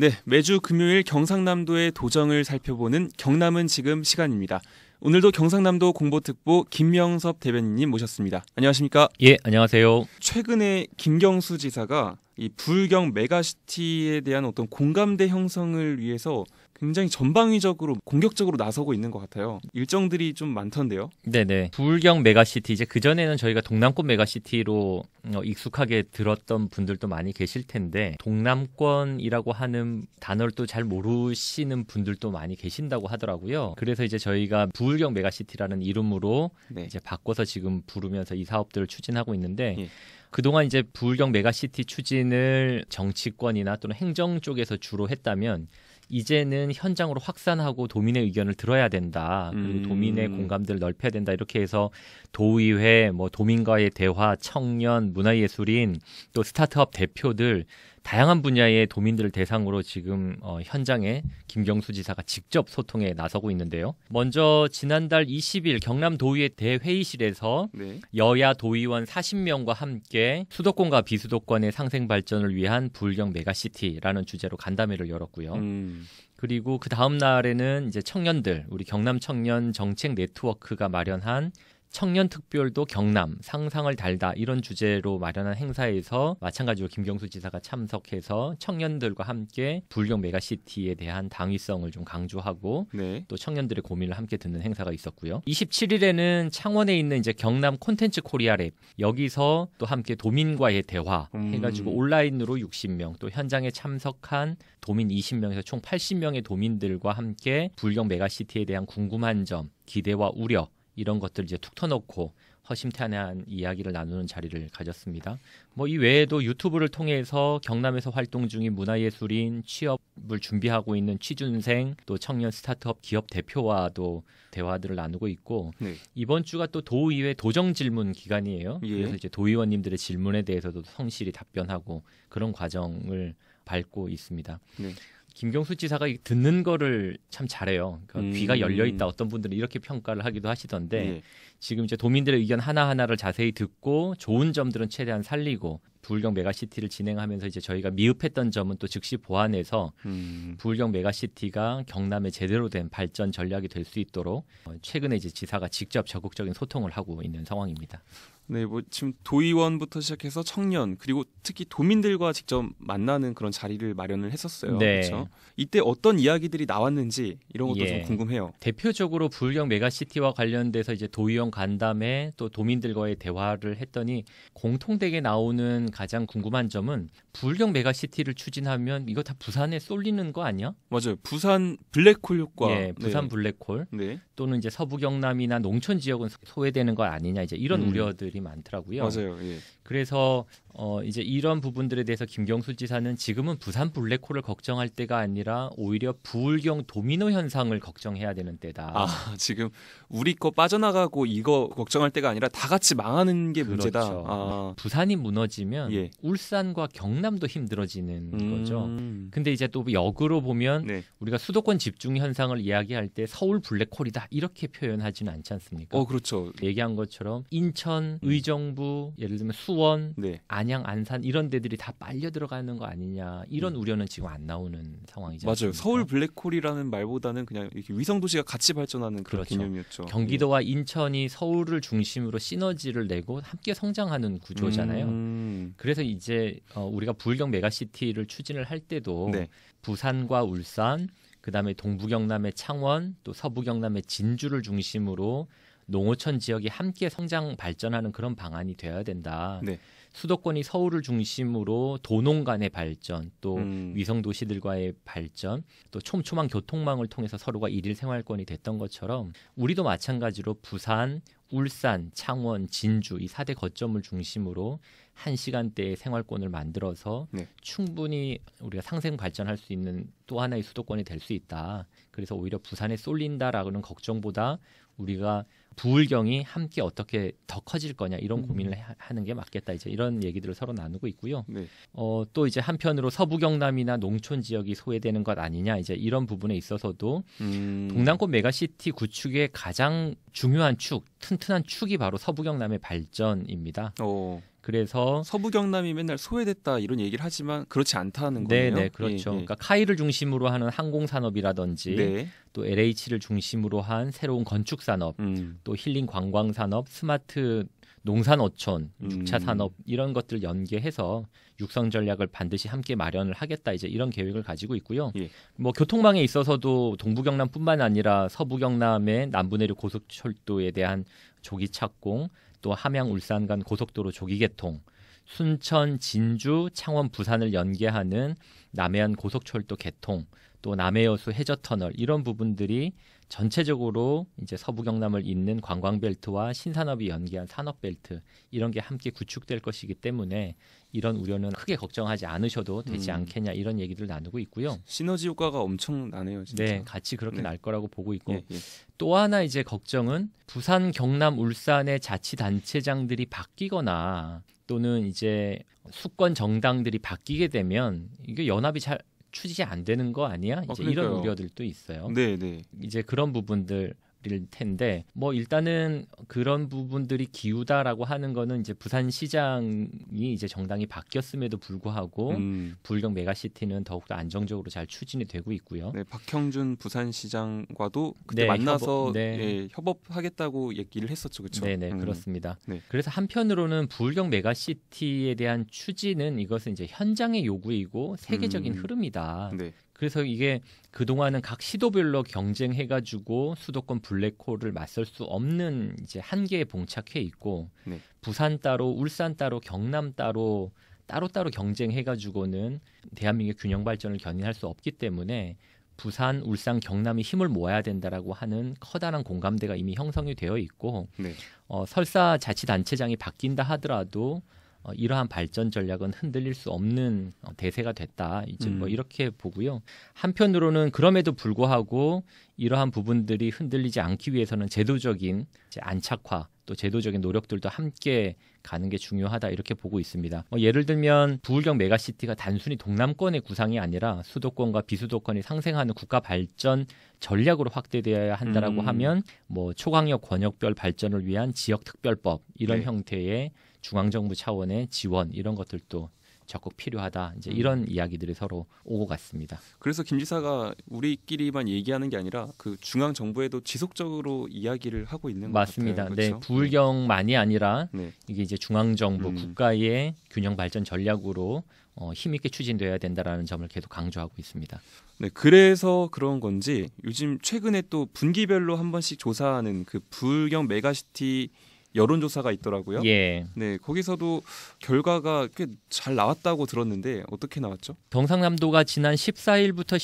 네, 매주 금요일 경상남도의 도정을 살펴보는 경남은 지금 시간입니다. 오늘도 경상남도 공보특보 김명섭 대변인님 모셨습니다. 안녕하십니까? 예, 안녕하세요. 최근에 김경수 지사가 이 불경 메가시티에 대한 어떤 공감대 형성을 위해서 굉장히 전방위적으로 공격적으로 나서고 있는 것 같아요. 일정들이 좀 많던데요. 네네. 부울경 메가시티 이제 그 전에는 저희가 동남권 메가시티로 어, 익숙하게 들었던 분들도 많이 계실 텐데 동남권이라고 하는 단어를 또 잘 모르시는 분들도 많이 계신다고 하더라고요. 그래서 이제 저희가 부울경 메가시티라는 이름으로 네. 이제 바꿔서 지금 부르면서 이 사업들을 추진하고 있는데. 예. 그동안 이제 부울경 메가시티 추진을 정치권이나 또는 행정 쪽에서 주로 했다면 이제는 현장으로 확산하고 도민의 의견을 들어야 된다. 그리고 음. 도민의 공감들을 넓혀야 된다. 이렇게 해서 도의회, 뭐 도민과의 대화, 청년, 문화예술인, 또 스타트업 대표들 다양한 분야의 도민들을 대상으로 지금 어, 현장에 김경수 지사가 직접 소통에 나서고 있는데요. 먼저 지난달 20일 경남도의회 대회의실에서 네. 여야 도의원 40명과 함께 수도권과 비수도권의 상생 발전을 위한 불경 메가시티라는 주제로 간담회를 열었고요. 음. 그리고 그 다음 날에는 이제 청년들 우리 경남 청년 정책 네트워크가 마련한 청년특별도 경남 상상을 달다 이런 주제로 마련한 행사에서 마찬가지로 김경수 지사가 참석해서 청년들과 함께 불경 메가시티에 대한 당위성을 좀 강조하고 네. 또 청년들의 고민을 함께 듣는 행사가 있었고요. 27일에는 창원에 있는 이제 경남 콘텐츠 코리아랩 여기서 또 함께 도민과의 대화 음. 해가지고 온라인으로 60명 또 현장에 참석한 도민 20명에서 총 80명의 도민들과 함께 불경 메가시티에 대한 궁금한 점 기대와 우려 이런 것들 이제 툭 터놓고 허심탄회한 이야기를 나누는 자리를 가졌습니다. 뭐 이 외에도 유튜브를 통해서 경남에서 활동 중인 문화예술인 취업을 준비하고 있는 취준생 또 청년 스타트업 기업 대표와도 대화들을 나누고 있고 네. 이번 주가 또 도의회 도정 질문 기간이에요. 예. 그래서 이제 도의원님들의 질문에 대해서도 성실히 답변하고 그런 과정을 밟고 있습니다. 네. 김경수 지사가 듣는 거를 참 잘해요. 그러니까 음. 귀가 열려 있다. 어떤 분들은 이렇게 평가를 하기도 하시던데 예. 지금 이제 도민들의 의견 하나 하나를 자세히 듣고 좋은 점들은 최대한 살리고 부울경 메가시티를 진행하면서 이제 저희가 미흡했던 점은 또 즉시 보완해서 음. 부울경 메가시티가 경남에 제대로 된 발전 전략이 될 수 있도록 어, 최근에 이제 지사가 직접 적극적인 소통을 하고 있는 상황입니다. 네, 뭐 지금 도의원부터 시작해서 청년 그리고 특히 도민들과 직접 만나는 그런 자리를 마련을 했었어요. 네. 그렇죠? 이때 어떤 이야기들이 나왔는지 이런 것도 예. 좀 궁금해요. 대표적으로 불경 메가시티와 관련돼서 이제 도의원 간담회 또 도민들과의 대화를 했더니 공통되게 나오는 가장 궁금한 점은 불경 메가시티를 추진하면 이거 다 부산에 쏠리는 거 아니야? 맞아요. 부산 블랙홀 효과. 예, 네. 부산 네. 블랙홀. 네. 또는 이제 서부 경남이나 농촌 지역은 소외되는 거 아니냐 이제 이런 음. 우려들이 많더라고요. 맞아요. 예. 그래서 어 이제 이런 부분들에 대해서 김경수 지사는 지금은 부산 블랙홀을 걱정할 때가 아니라 오히려 부울경 도미노 현상을 걱정해야 되는 때다. 아 지금 우리 거 빠져나가고 이거 걱정할 때가 아니라 다 같이 망하는 게 그렇죠. 문제다. 아. 부산이 무너지면 예. 울산과 경남도 힘들어지는 음... 거죠. 근데 이제 또 역으로 보면 네. 우리가 수도권 집중 현상을 이야기할 때 서울 블랙홀이다 이렇게 표현하지는 않지 않습니까? 어 그렇죠. 얘기한 것처럼 인천 음. 의정부 예를 들면 수 수원, 네. 안양, 안산 이런 데들이 다 빨려 들어가는 거 아니냐 이런 음. 우려는 지금 안 나오는 상황이죠. 맞아요. 서울 블랙홀이라는 말보다는 그냥 이렇게 위성 도시가 같이 발전하는 그런 그렇죠. 개념이었죠. 경기도와 인천이 서울을 중심으로 시너지를 내고 함께 성장하는 구조잖아요. 음. 그래서 이제 어, 우리가 불경 메가시티를 추진을 할 때도 네. 부산과 울산, 그다음에 동부 경남의 창원, 또 서부 경남의 진주를 중심으로 농어촌 지역이 함께 성장 발전하는 그런 방안이 돼야 된다. 네. 수도권이 서울을 중심으로 도농 간의 발전, 또 음. 위성 도시들과의 발전, 또 촘촘한 교통망을 통해서 서로가 일일 생활권이 됐던 것처럼 우리도 마찬가지로 부산, 울산, 창원, 진주 이4대 거점을 중심으로 한 시간대의 생활권을 만들어서 네. 충분히 우리가 상생 발전할 수 있는 또 하나의 수도권이 될 수 있다. 그래서 오히려 부산에 쏠린다라는 고 걱정보다 우리가 부울경이 함께 어떻게 더 커질 거냐 이런 음. 고민을 하는 게 맞겠다 이제 이런 얘기들을 서로 나누고 있고요. 네. 어, 또 이제 한편으로 서부 경남이나 농촌 지역이 소외되는 것 아니냐 이제 이런 부분에 있어서도 음. 동남권 메가시티 구축의 가장 중요한 축 튼튼한 축이 바로 서부 경남의 발전입니다. 오. 어. 그래서 서부 경남이 맨날 소외됐다 이런 얘기를 하지만 그렇지 않다는 네, 거예요. 네, 그렇죠. 예, 예. 그러니까 카이를 중심으로 하는 항공 산업이라든지 네. 또 LH를 중심으로 한 새로운 건축 산업, 음. 또 힐링 관광 산업, 스마트 농산어촌, 육차 음. 산업 이런 것들을 연계해서 육성 전략을 반드시 함께 마련을 하겠다 이제 이런 계획을 가지고 있고요. 예. 뭐 교통망에 있어서도 동부 경남뿐만 아니라 서부 경남의 남부 내륙 고속철도에 대한 조기 착공 또 함양 울산 간 고속도로 조기 개통, 순천 진주 창원 부산을 연계하는 남해안 고속철도 개통, 또 남해여수 해저 터널 이런 부분들이 전체적으로 이제 서부 경남을 잇는 관광벨트와 신산업이 연계한 산업벨트 이런 게 함께 구축될 것이기 때문에 이런 우려는 크게 걱정하지 않으셔도 되지 음. 않겠냐 이런 얘기들 나누고 있고요. 시너지 효과가 엄청 나네요. 진짜. 네, 같이 그렇게 네. 날 거라고 보고 있고 예, 예. 또 하나 이제 걱정은 부산, 경남, 울산의 자치단체장들이 바뀌거나 또는 이제 수권 정당들이 바뀌게 되면 이게 연합이 잘 추진이 안 되는 거 아니야? 아, 이제 아, 이런 우려들도 있어요. 네, 네. 이제 그런 부분들 일 텐데 뭐 일단은 그런 부분들이 기우다라고 하는 거는 이제 부산 시장이 이제 정당이 바뀌었음에도 불구하고 음. 불경 메가시티는 더욱더 안정적으로 잘 추진이 되고 있고요. 네, 박형준 부산시장과도 그때 네, 만나서 협업, 네. 예, 협업하겠다고 얘기를 했었죠, 그렇죠? 네, 네, 음. 그렇습니다. 네. 그래서 한편으로는 불경 메가시티에 대한 추진은 이것은 이제 현장의 요구이고 세계적인 음. 흐름이다. 네. 그래서 이게 그동안은 각 시도별로 경쟁해가지고 수도권 블랙홀을 맞설 수 없는 이제 한계에 봉착해 있고 네. 부산 따로, 울산 따로, 경남 따로 따로따로 경쟁해가지고는 대한민국의 균형 발전을 견인할 수 없기 때문에 부산, 울산, 경남이 힘을 모아야 된다라고 하는 커다란 공감대가 이미 형성이 되어 있고 네. 어, 설사 자치단체장이 바뀐다 하더라도 어, 이러한 발전 전략은 흔들릴 수 없는 어, 대세가 됐다. 이제 뭐 음. 뭐 이렇게 보고요. 한편으로는 그럼에도 불구하고 이러한 부분들이 흔들리지 않기 위해서는 제도적인 안착화 또 제도적인 노력들도 함께 가는 게 중요하다 이렇게 보고 있습니다. 뭐 예를 들면 부울경 메가시티가 단순히 동남권의 구상이 아니라 수도권과 비수도권이 상생하는 국가 발전 전략으로 확대되어야 한다라고 음. 하면 뭐 초강력 권역별 발전을 위한 지역 특별법 이런 네. 형태의 중앙정부 차원의 지원 이런 것들도 적극 필요하다. 이제 음. 이런 이야기들이 서로 오고 갔습니다. 그래서 김 지사가 우리끼리만 얘기하는 게 아니라 그 중앙 정부에도 지속적으로 이야기를 하고 있는 맞습니다. 같아요. 맞습니다. 네, 그렇죠? 네, 불경만이 아니라 음. 네. 이게 이제 중앙 정부 음. 국가의 균형 발전 전략으로 어, 힘 있게 추진돼야 된다라는 점을 계속 강조하고 있습니다. 네, 그래서 그런 건지 요즘 최근에 또 분기별로 한 번씩 조사하는 그불경 메가시티 여론조사가 있더라고요. 예. 네, 거기서도 결과가 꽤 잘 나왔다고 들었는데 어떻게 나왔죠? 경상남도가 지난 14일부터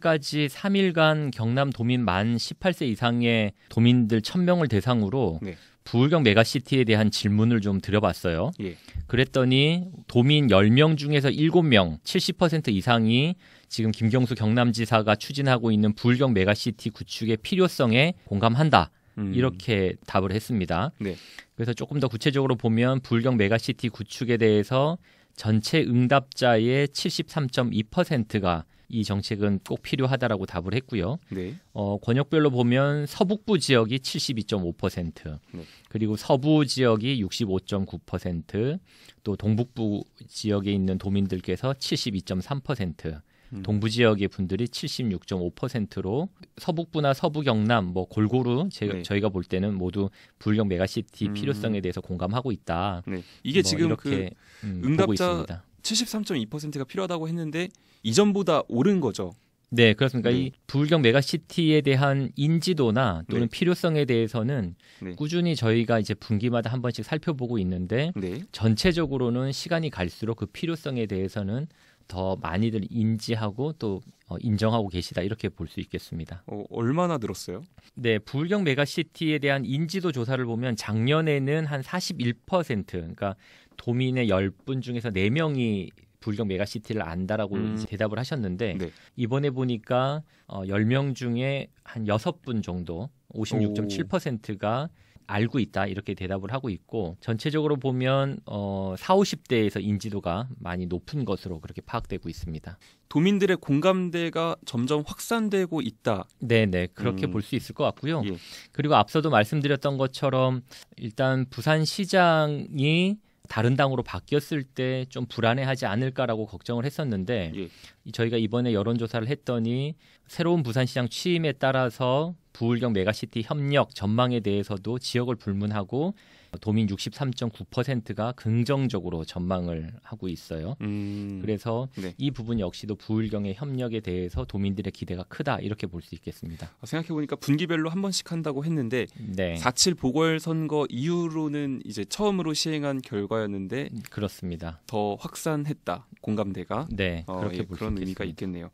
16일까지 3일간 경남 도민 만 18세 이상의 도민들 1000명을 대상으로 네. 부울경 메가시티에 대한 질문을 좀 드려봤어요. 예. 그랬더니 도민 10명 중에서 7명, 70% 이상이 지금 김경수 경남지사가 추진하고 있는 부울경 메가시티 구축의 필요성에 공감한다. 음. 이렇게 답을 했습니다. 네. 그래서 조금 더 구체적으로 보면 불경 메가시티 구축에 대해서 전체 응답자의 73.2%가 이 정책은 꼭 필요하다라고 답을 했고요. 네. 어, 권역별로 보면 서북부 지역이 72.5%, 네. 그리고 서부 지역이 65.9%, 또 동북부 지역에 있는 도민들께서 72.3%, 음. 동부 지역의 분들이 76.5%로 서북부나 서부 경남 뭐 골고루 제, 네. 저희가 볼 때는 모두 불경 메가시티 음. 필요성에 대해서 공감하고 있다. 네. 이게 뭐 지금 이렇게 그 음, 응답자 73.2%가 필요하다고 했는데 이전보다 오른 거죠. 네, 그렇습니까? 네. 이불경 메가시티에 대한 인지도나 또는 네. 필요성에 대해서는 네. 꾸준히 저희가 이제 분기마다 한 번씩 살펴보고 있는데 네. 전체적으로는 시간이 갈수록 그 필요성에 대해서는 더 많이들 인지하고 또 어, 인정하고 계시다 이렇게 볼 수 있겠습니다. 어, 얼마나 늘었어요? 네, 불경 메가시티에 대한 인지도 조사를 보면 작년에는 한 41% 그러니까 도민의 10분 중에서 4명이 불경 메가시티를 안다라고 음. 대답을 하셨는데 네. 이번에 보니까 어, 10명 중에 한 6분 정도 56.7%가 오. 알고 있다 이렇게 대답을 하고 있고 전체적으로 보면 어, 4, 50대에서 인지도가 많이 높은 것으로 그렇게 파악되고 있습니다. 도민들의 공감대가 점점 확산되고 있다. 네, 네. 그렇게 음. 볼수 있을 것 같고요. 예. 그리고 앞서도 말씀드렸던 것처럼 일단 부산 시장이 다른 당으로 바뀌었을 때 좀 불안해하지 않을까라고 걱정을 했었는데 예. 저희가 이번에 여론조사를 했더니 새로운 부산시장 취임에 따라서 부울경 메가시티 협력 전망에 대해서도 지역을 불문하고 그러니까 도민 63.9%가 긍정적으로 전망을 하고 있어요. 음... 그래서 네. 이 부분 역시도 부울경의 협력에 대해서 도민들의 기대가 크다 이렇게 볼 수 있겠습니다. 아, 생각해 보니까 분기별로 한 번씩 한다고 했는데 네. 4.7 보궐선거 이후로는 이제 처음으로 시행한 결과였는데 그렇습니다. 더 확산했다 공감대가 네 어, 그렇게 예, 그런 있겠습니다. 의미가 있겠네요.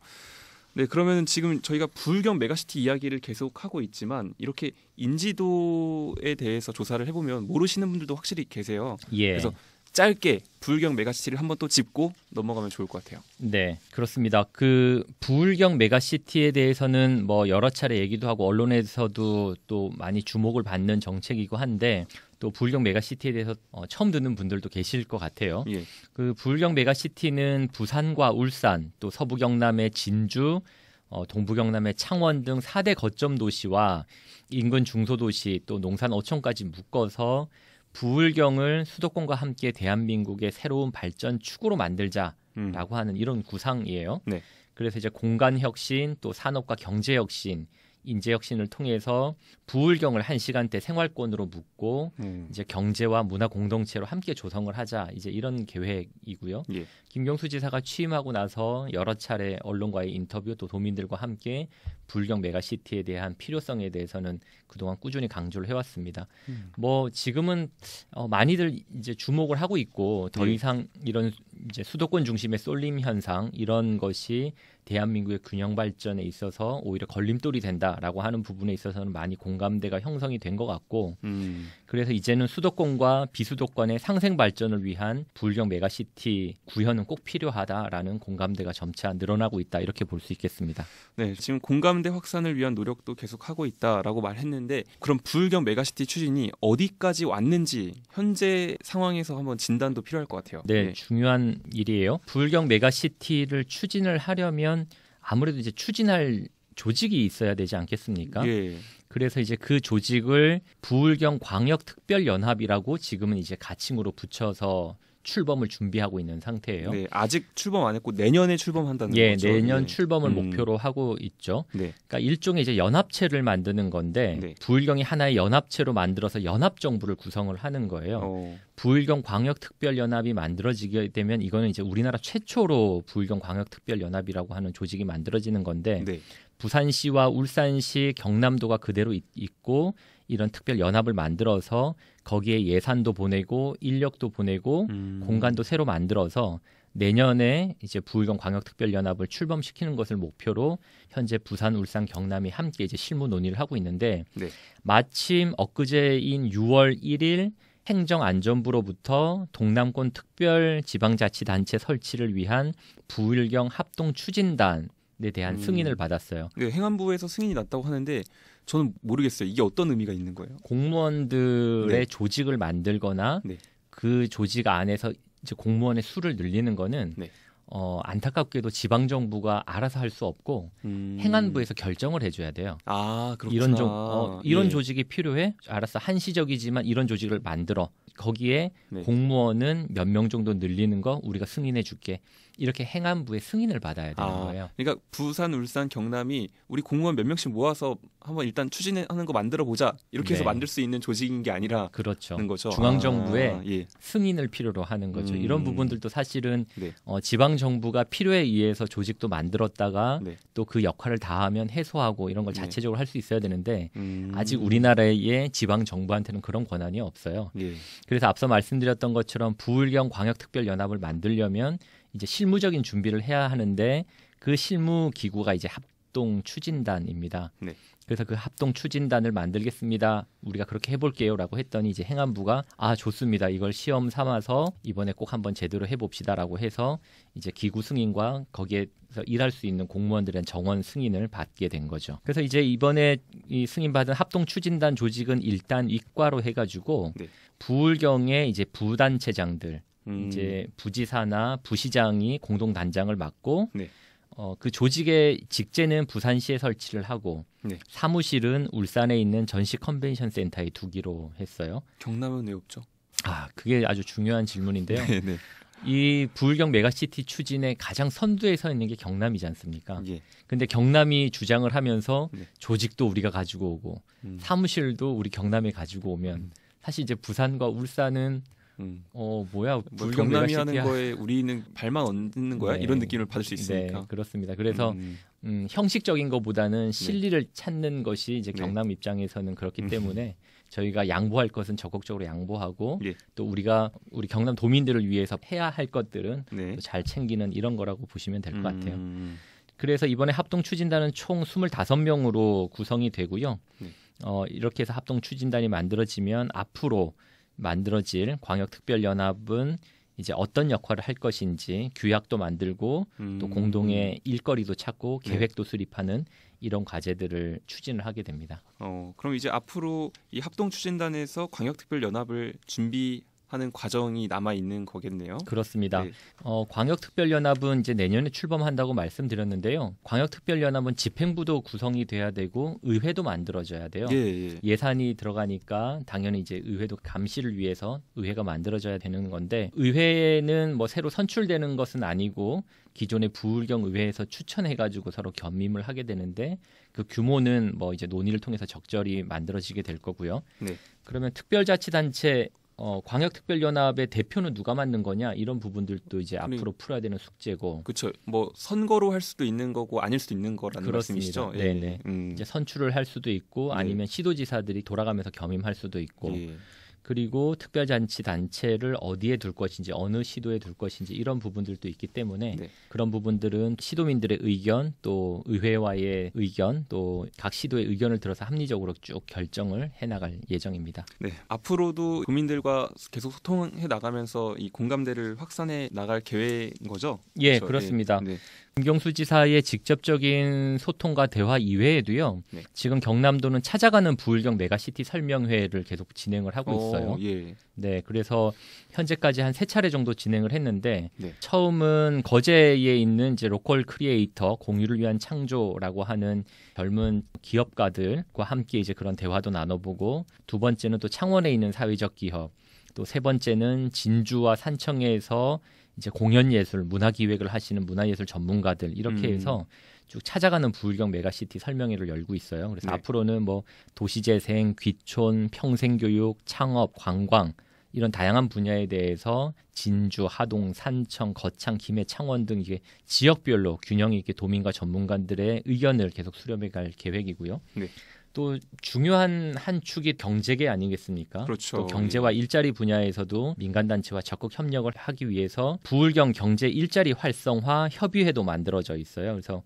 네, 그러면 지금 저희가 불경 메가시티 이야기를 계속 하고 있지만 이렇게 인지도에 대해서 조사를 해보면 모르시는 분들도 확실히 계세요. 예. 그래서 짧게 불경 메가시티를 한번 또 짚고 넘어가면 좋을 것 같아요. 네, 그렇습니다. 그불경 메가시티에 대해서는 뭐 여러 차례 얘기도 하고 언론에서도 또 많이 주목을 받는 정책이고 한데 또 부울경 메가시티에 대해서 어, 처음 듣는 분들도 계실 것 같아요. 예. 그 부울경 메가시티는 부산과 울산, 또 서부 경남의 진주, 어, 동부 경남의 창원 등 4대 거점 도시와 인근 중소도시 또 농산 어촌까지 묶어서 부울경을 수도권과 함께 대한민국의 새로운 발전 축으로 만들자라고 음. 하는 이런 구상이에요. 네. 그래서 이제 공간 혁신 또 산업과 경제 혁신 인재혁신을 통해서 부울경을 한 시간대 생활권으로 묶고 음. 이제 경제와 문화 공동체로 함께 조성을 하자 이제 이런 계획이고요. 예. 김경수 지사가 취임하고 나서 여러 차례 언론과의 인터뷰 또 도민들과 함께 불경 메가시티에 대한 필요성에 대해서는 그동안 꾸준히 강조를 해왔습니다. 음. 뭐 지금은 어, 많이들 이제 주목을 하고 있고 더 예. 이상 이런 이제 수도권 중심의 쏠림 현상 이런 것이 대한민국의 균형 발전에 있어서 오히려 걸림돌이 된다라고 하는 부분에 있어서는 많이 공감대가 형성이 된 것 같고 음. 그래서 이제는 수도권과 비수도권의 상생 발전을 위한 불경 메가시티 구현 대해서는 꼭 필요하다라는 공감대가 점차 늘어나고 있다 이렇게 볼 수 있겠습니다. 네, 지금 공감대 확산을 위한 노력도 계속하고 있다라고 말했는데 그럼 불경 메가시티 추진이 어디까지 왔는지 현재 상황에서 한번 진단도 필요할 것 같아요. 네, 네. 중요한 일이에요. 불경 메가시티를 추진을 하려면 아무래도 이제 추진할 조직이 있어야 되지 않겠습니까? 예. 그래서 이제 그 조직을 부울경 광역특별연합이라고 지금은 이제 가칭으로 붙여서 출범을 준비하고 있는 상태예요. 네, 아직 출범 안 했고 내년에 출범한다는 예, 거죠. 내년 네. 출범을 음. 목표로 하고 있죠. 네. 그러니까 일종의 이제 연합체를 만드는 건데 부울경이 네. 하나의 연합체로 만들어서 연합 정부를 구성을 하는 거예요. 어. 부일경 광역특별연합이 만들어지게 되면 이거는 이제 우리나라 최초로 부일경 광역특별연합이라고 하는 조직이 만들어지는 건데 네. 부산시와 울산시, 경남도가 그대로 있, 있고 이런 특별 연합을 만들어서 거기에 예산도 보내고 인력도 보내고 음. 공간도 새로 만들어서 내년에 이제 부일경 광역특별연합을 출범시키는 것을 목표로 현재 부산, 울산, 경남이 함께 이제 실무 논의를 하고 있는데 네. 마침 엊그제인 6월 1일 행정안전부로부터 동남권 특별 지방자치단체 설치를 위한 부일경 합동 추진단에 대한 음. 승인을 받았어요. 네, 행안부에서 승인이 났다고 하는데 저는 모르겠어요. 이게 어떤 의미가 있는 거예요? 공무원들의 네. 조직을 만들거나 네. 그 조직 안에서 이제 공무원의 수를 늘리는 거는 네. 어, 안타깝게도 지방 정부가 알아서 할 수 없고 음. 행안부에서 결정을 해줘야 돼요. 아 그렇구나. 이런 조, 어, 이런 예. 조직이 필요해. 알았어 한시적이지만 이런 조직을 만들어. 거기에 네. 공무원은 몇 명 정도 늘리는 거 우리가 승인해 줄게. 이렇게 행안부의 승인을 받아야 되는 아, 거예요. 그러니까 부산, 울산, 경남이 우리 공무원 몇 명씩 모아서 한번 일단 추진하는 거 만들어 보자 이렇게 네. 해서 만들 수 있는 조직인 게 아니라 그렇죠. 거죠. 중앙 정부의 아, 예. 승인을 필요로 하는 거죠. 음, 이런 부분들도 사실은 네. 어, 지방 정부가 필요에 의해서 조직도 만들었다가 네. 또그 역할을 다하면 해소하고 이런 걸 네. 자체적으로 할 수 있어야 되는데 음, 아직 우리나라의 지방 정부한테는 그런 권한이 없어요. 예. 그래서 앞서 말씀드렸던 것처럼 부울경 광역특별연합을 만들려면 이제 실무적인 준비를 해야 하는데 그 실무 기구가 이제 합동 추진단입니다. 네. 그래서 그 합동 추진단을 만들겠습니다. 우리가 그렇게 해볼게요라고 했더니 이제 행안부가 아 좋습니다. 이걸 시험 삼아서 이번에 꼭 한번 제대로 해봅시다라고 해서 이제 기구 승인과 거기에서 일할 수 있는 공무원들의 정원 승인을 받게 된 거죠. 그래서 이제 이번에 이 승인받은 합동 추진단 조직은 일단 위과로 해가지고 네. 부울경의 이제 부단체장들 음. 이제 부지사나 부시장이 공동 단장을 맡고 네. 어, 그 조직의 직제는 부산시에 설치를 하고 네. 사무실은 울산에 있는 전시 컨벤션 센터에 두기로 했어요. 경남은 왜 없죠? 아, 그게 아주 중요한 질문인데요. 네네. 네. 이 부울경 메가시티 추진의 가장 선두에 서 있는 게 경남이지 않습니까? 예. 근데 경남이 주장을 하면서 네. 조직도 우리가 가지고 오고 음. 사무실도 우리 경남에 가지고 오면 음. 사실 이제 부산과 울산은 음. 어 뭐야 뭐 경남이 하는 거에 우리는 발만 얹는 거야 네. 이런 느낌을 받을 수 네, 있으니까 네, 그렇습니다. 그래서 음. 음, 음 형식적인 것보다는 네. 실리를 네. 찾는 것이 이제 네. 경남 입장에서는 그렇기 음. 때문에 저희가 양보할 것은 적극적으로 양보하고 예. 또 우리가 우리 경남 도민들을 위해서 해야 할 것들은 잘 챙기는 이런 거라고 보시면 될 것 같아요. 음, 그래서 이번에 합동 추진단은 총2 5 명으로 구성이 되고요. 어, 이렇게 해서 합동 추진단이 만들어지면 앞으로 만들어질 광역특별연합은 이제 어떤 역할을 할 것인지 규약도 만들고 음. 또 공동의 일거리도 찾고 네. 계획도 수립하는 이런 과제들을 추진을 하게 됩니다. 어, 그럼 이제 앞으로 이 합동 추진단에서 광역특별연합을 준비 하는 과정이 남아 있는 거겠네요. 그렇습니다. 네. 어, 광역특별연합은 이제 내년에 출범한다고 말씀드렸는데요. 광역특별연합은 집행부도 구성이 돼야 되고 의회도 만들어져야 돼요. 예, 예. 산이 들어가니까 당연히 이제 의회도 감시를 위해서 의회가 만들어져야 되는 건데 의회는 뭐 새로 선출되는 것은 아니고 기존의 부울경 의회에서 추천해가지고 서로 겸임을 하게 되는데 그 규모는 뭐 이제 논의를 통해서 적절히 만들어지게 될 거고요. 네. 그러면 특별자치단체 어, 광역특별연합의 대표는 누가 맡는 거냐 이런 부분들도 이제 그래. 네. 앞으로 풀어야 되는 숙제고. 그렇죠. 뭐 선거로 할 수도 있는 거고 아닐 수도 있는 거라는 그렇습니다. 말씀이시죠. 예. 네네. 예. 음. 이제 선출을 할 수도 있고 네. 아니면 시도지사들이 돌아가면서 겸임할 수도 있고. 예. 그리고 특별잔치 단체를 어디에 둘 것인지 어느 시도에 둘 것인지 이런 부분들도 있기 때문에 네. 그런 부분들은 시도민들의 의견 또 의회와의 의견 또 각 시도의 의견을 들어서 합리적으로 쭉 결정을 해나갈 예정입니다. 네 앞으로도 국민들과 계속 소통해 나가면서 이 공감대를 확산해 나갈 계획인 거죠? 예 그렇죠? 예. 그렇습니다. 네. 네. 김경수 지사의 직접적인 소통과 대화 이외에도요. 네. 지금 경남도는 찾아가는 부울경 메가시티 설명회를 계속 진행을 하고 오, 있어요. 어, 예. 네, 그래서 현재까지 한 세 차례 정도 진행을 했는데 네. 처음은 거제에 있는 이제 로컬 크리에이터 공유를 위한 창조라고 하는 젊은 기업가들과 함께 이제 그런 대화도 나눠보고 두 번째는 또 창원에 있는 사회적 기업 또 세 번째는 진주와 산청에서 이제 공연 예술 문화 기획을 하시는 문화예술 전문가들 이렇게 음. 해서 쭉 찾아가는 부울경 메가시티 설명회를 열고 있어요. 그래서 네. 앞으로는 뭐 도시재생, 귀촌, 평생교육, 창업, 관광 이런 다양한 분야에 대해서 진주, 하동, 산청, 거창, 김해, 창원 등 이게 지역별로 균형 있게 도민과 전문가들의 의견을 계속 수렴해 갈 계획이고요. 네. 또 중요한 한 축이 경제계 아니겠습니까? 그렇죠. 또 경제와 예. 일자리 분야에서도 민간 단체와 적극 협력을 하기 위해서 부울경 경제 일자리 활성화 협의회도 만들어져 있어요. 그래서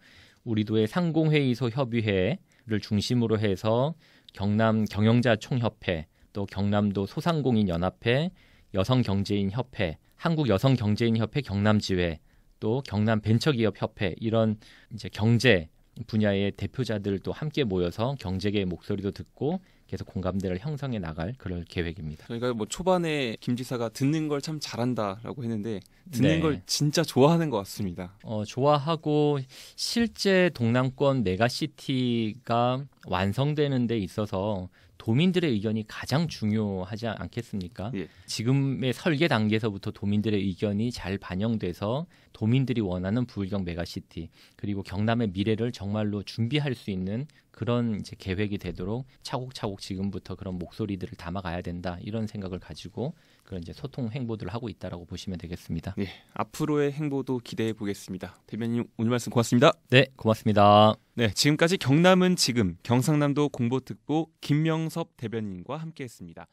우리도의 상공회의소 협의회를 중심으로 해서 경남 경영자 총협회, 또 경남도 소상공인 연합회, 여성 경제인 협회, 한국 여성 경제인 협회 경남 지회, 또 경남 벤처기업 협회 이런 이제 경제 분야의 대표자들도 함께 모여서 경제계의 목소리도 듣고 계속 공감대를 형성해 나갈 그럴 계획입니다. 저희가 그러니까 뭐 초반에 김 지사가 듣는 걸 참 잘한다라고 했는데 듣는 네. 걸 진짜 좋아하는 것 같습니다. 어, 좋아하고 실제 동남권 메가시티가 완성되는 데 있어서 도민들의 의견이 가장 중요하지 않겠습니까? 예. 지금의 설계 단계에서부터 도민들의 의견이 잘 반영돼서 도민들이 원하는 부울경 메가시티 그리고 경남의 미래를 정말로 준비할 수 있는 그런 이제 계획이 되도록 차곡차곡 지금부터 그런 목소리들을 담아가야 된다 이런 생각을 가지고 그런 이제 소통 행보들을 하고 있다라고 보시면 되겠습니다. 네, 앞으로의 행보도 기대해 보겠습니다. 대변인 오늘 말씀 고맙습니다. 네, 고맙습니다. 네, 지금까지 경남은 지금 경상남도 공보특보 김명섭 대변인과 함께했습니다.